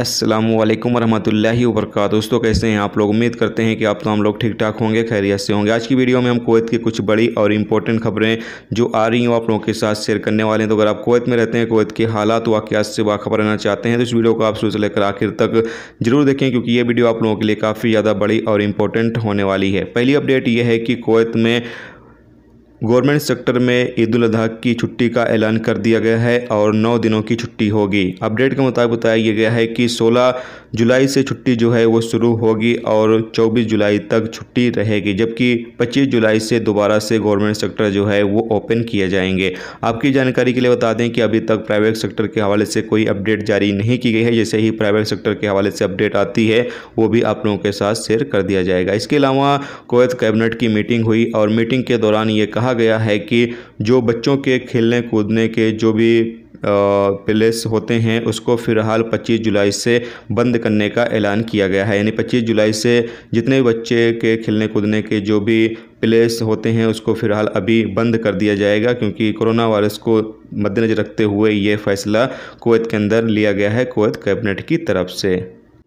अस्सलाम वालेकुम ला वबरकत दोस्तों कैसे हैं आप लोग उम्मीद करते हैं कि आप तमाम लोग ठीक ठाक होंगे खैरियत से होंगे आज की वीडियो में हम कोवैत की कुछ बड़ी और इम्पोर्टेंट खबरें जो आ रही वो आप लोगों के साथ शेयर करने वाले हैं तो अगर आप कोवैत में रहते हैं कोवैत के हालात वाक़ात से बाखबर रहना चाहते हैं तो इस वीडियो को आप शुरू से लेकर आखिर तक जरूर देखें क्योंकि ये वीडियो आप लोगों के लिए काफ़ी ज़्यादा बड़ी और इम्पोर्टेंट होने वाली है पहली अपडेट ये है कि कोवैत में गवर्नमेंट सेक्टर में ईद उल अजहा की छुट्टी का ऐलान कर दिया गया है और नौ दिनों की छुट्टी होगी अपडेट के मुताबिक बताया गया है कि 16 जुलाई से छुट्टी जो है वो शुरू होगी और 24 जुलाई तक छुट्टी रहेगी जबकि 25 जुलाई से दोबारा से गवर्नमेंट सेक्टर जो है वो ओपन किए जाएंगे आपकी जानकारी के लिए बता दें कि अभी तक प्राइवेट सेक्टर के हवाले से कोई अपडेट जारी नहीं की गई है जैसे ही प्राइवेट सेक्टर के हवाले से अपडेट आती है वो भी आप लोगों के साथ शेयर कर दिया जाएगा इसके अलावा कोवैत कैबिनेट की मीटिंग हुई और मीटिंग के दौरान ये कहा कहा गया है कि जो बच्चों के खेलने कूदने के जो भी प्लेस होते हैं उसको फ़िलहाल 25 जुलाई से बंद करने का ऐलान किया गया है यानी 25 जुलाई से जितने बच्चे के खेलने कूदने के जो भी प्लेस होते हैं उसको फ़िलहाल अभी बंद कर दिया जाएगा क्योंकि कोरोना वायरस को मद्देनज़र रखते हुए ये फ़ैसला कोवैत के अंदर लिया गया है कोवैत कैबिनेट की तरफ से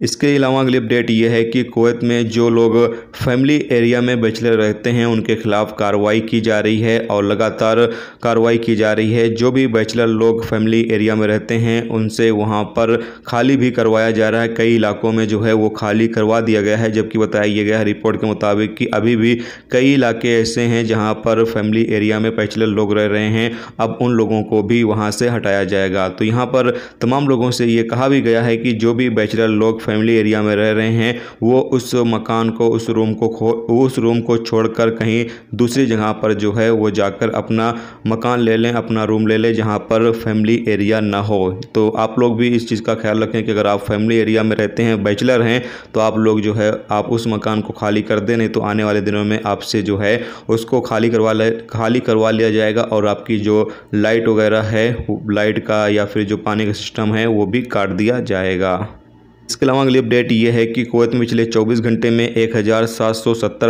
इसके अलावा अगली अपडेट ये है कि कुवैत में जो लोग फैमिली एरिया में बचले रहते हैं उनके खिलाफ कार्रवाई की जा रही है और लगातार कार्रवाई की जा रही है जो भी बैचलर लोग फैमिली एरिया में रहते हैं उनसे वहाँ पर खाली भी करवाया जा रहा है कई इलाकों में जो है वो खाली करवा दिया गया है जबकि बताया गया है रिपोर्ट के मुताबिक कि अभी भी कई इलाके ऐसे हैं जहाँ पर फैमिली एरिया में बैचलर लोग रह रहे हैं अब उन लोगों को भी वहाँ से हटाया जाएगा तो यहाँ पर तमाम लोगों से ये कहा भी गया है कि जो भी बैचलर लोग फैमिली एरिया में रह रहे हैं वो उस मकान को उस रूम को खो उस रूम को छोड़कर कहीं दूसरी जगह पर जो है वो जाकर अपना मकान ले लें अपना रूम ले लें जहाँ पर फैमिली एरिया ना हो तो आप लोग भी इस चीज़ का ख्याल रखें कि अगर आप फैमिली एरिया में रहते हैं बैचलर हैं तो आप लोग जो है आप उस मकान को खाली कर दें नहीं तो आने वाले दिनों में आपसे जो है उसको खाली करवा खाली करवा लिया जाएगा और आपकी जो लाइट वगैरह है लाइट का या फिर जो पानी का सिस्टम है वो भी काट दिया जाएगा इसके अलावा अगली अपडेट ये है कि कुवैत में पिछले 24 घंटे में एक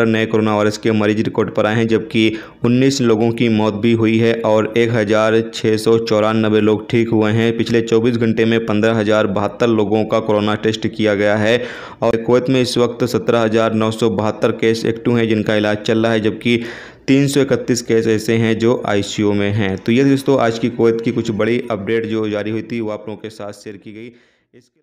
नए कोरोना वायरस के मरीज रिकॉर्ड पर आए हैं जबकि 19 लोगों की मौत भी हुई है और एक लोग ठीक हुए हैं पिछले 24 घंटे में पंद्रह लोगों का कोरोना टेस्ट किया गया है और कुवैत में इस वक्त सत्रह केस एक्टिव हैं जिनका इलाज चल रहा है जबकि इकतीस केस ऐसे हैं जो आईसीयू में हैं तो ये दोस्तों आज की कोवैत की कुछ बड़ी अपडेट जो जारी हुई थी वो आप लोगों के साथ शेयर की गई इसके